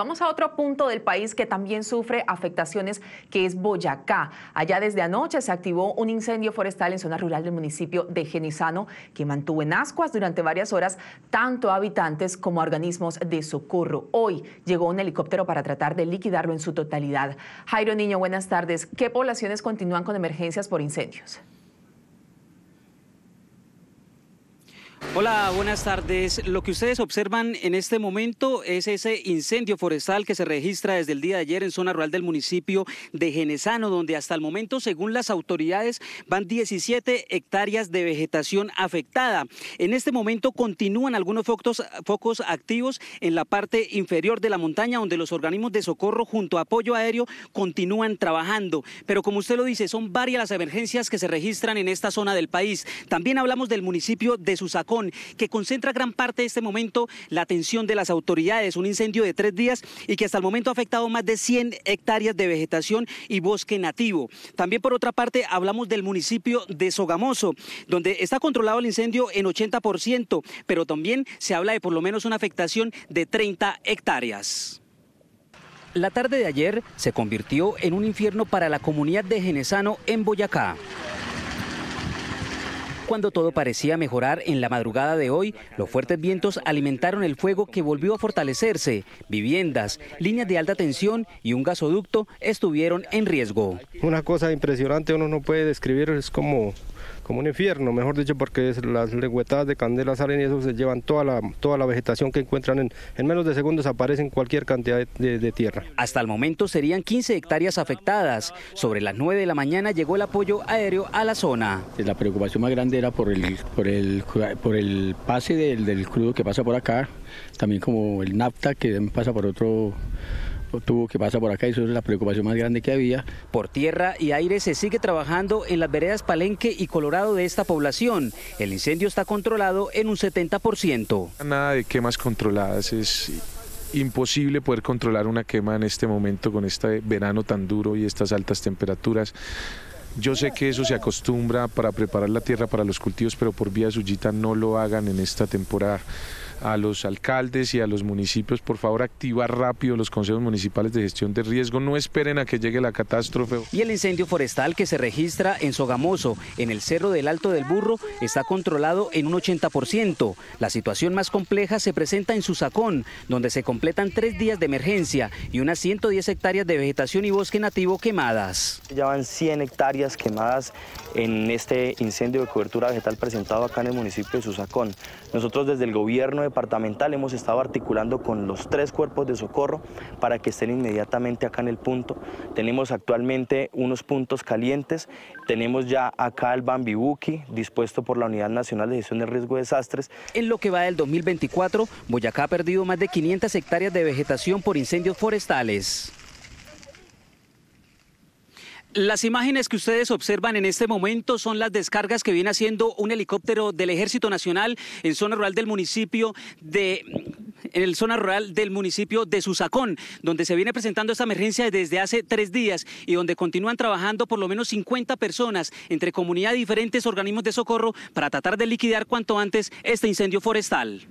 vamos a otro punto del país que también sufre afectaciones, que es Boyacá. Allá desde anoche se activó un incendio forestal en zona rural del municipio de Genizano, que mantuvo en ascuas durante varias horas tanto habitantes como organismos de socorro. Hoy llegó un helicóptero para tratar de liquidarlo en su totalidad. Jairo Niño, buenas tardes. ¿Qué poblaciones continúan con emergencias por incendios? Hola, buenas tardes. Lo que ustedes observan en este momento es ese incendio forestal que se registra desde el día de ayer en zona rural del municipio de Genesano, donde hasta el momento, según las autoridades, van 17 hectáreas de vegetación afectada. En este momento continúan algunos focos, activos en la parte inferior de la montaña, donde los organismos de socorro junto a apoyo aéreo continúan trabajando. Pero como usted lo dice, son varias las emergencias que se registran en esta zona del país. También hablamos del municipio de Susacón que concentra gran parte de este momento la atención de las autoridades. Un incendio de tres días y que hasta el momento ha afectado más de 100 hectáreas de vegetación y bosque nativo. También por otra parte hablamos del municipio de Sogamoso, donde está controlado el incendio en 80%, pero también se habla de por lo menos una afectación de 30 hectáreas. La tarde de ayer se convirtió en un infierno para la comunidad de Genesano en Boyacá cuando todo parecía mejorar en la madrugada de hoy, los fuertes vientos alimentaron el fuego que volvió a fortalecerse. Viviendas, líneas de alta tensión y un gasoducto estuvieron en riesgo. Una cosa impresionante, uno no puede describir, es como como un infierno, mejor dicho, porque las legüetadas de candela salen y eso se llevan toda la, toda la vegetación que encuentran en, menos de segundos aparecen cualquier cantidad de, tierra. Hasta el momento serían 15 hectáreas afectadas. Sobre las 9 de la mañana llegó el apoyo aéreo a la zona. Pues la preocupación más grande era por el, por por el pase del, del crudo que pasa por acá, también como el NAFTA que pasa por otro tuvo que pasar por acá y eso es la preocupación más grande que había. Por tierra y aire se sigue trabajando en las veredas Palenque y Colorado de esta población. El incendio está controlado en un 70%. Nada de quemas controladas, es imposible poder controlar una quema en este momento con este verano tan duro y estas altas temperaturas. Yo sé que eso se acostumbra para preparar la tierra para los cultivos, pero por vía suyita no lo hagan en esta temporada a los alcaldes y a los municipios, por favor, activar rápido los consejos municipales de gestión de riesgo. No esperen a que llegue la catástrofe. Y el incendio forestal que se registra en Sogamoso, en el Cerro del Alto del Burro, está controlado en un 80%. La situación más compleja se presenta en Susacón, donde se completan tres días de emergencia y unas 110 hectáreas de vegetación y bosque nativo quemadas. Ya van 100 hectáreas quemadas en este incendio de cobertura vegetal presentado acá en el municipio de Susacón. Nosotros desde el gobierno de departamental hemos estado articulando con los tres cuerpos de socorro para que estén inmediatamente acá en el punto. Tenemos actualmente unos puntos calientes, tenemos ya acá el Bambibuki dispuesto por la Unidad Nacional de Gestión de Riesgo de Desastres. En lo que va del 2024, Boyacá ha perdido más de 500 hectáreas de vegetación por incendios forestales. Las imágenes que ustedes observan en este momento son las descargas que viene haciendo un helicóptero del Ejército Nacional en zona rural del municipio de en zona rural del municipio de Susacón, donde se viene presentando esta emergencia desde hace tres días y donde continúan trabajando por lo menos 50 personas entre comunidad y diferentes organismos de socorro para tratar de liquidar cuanto antes este incendio forestal.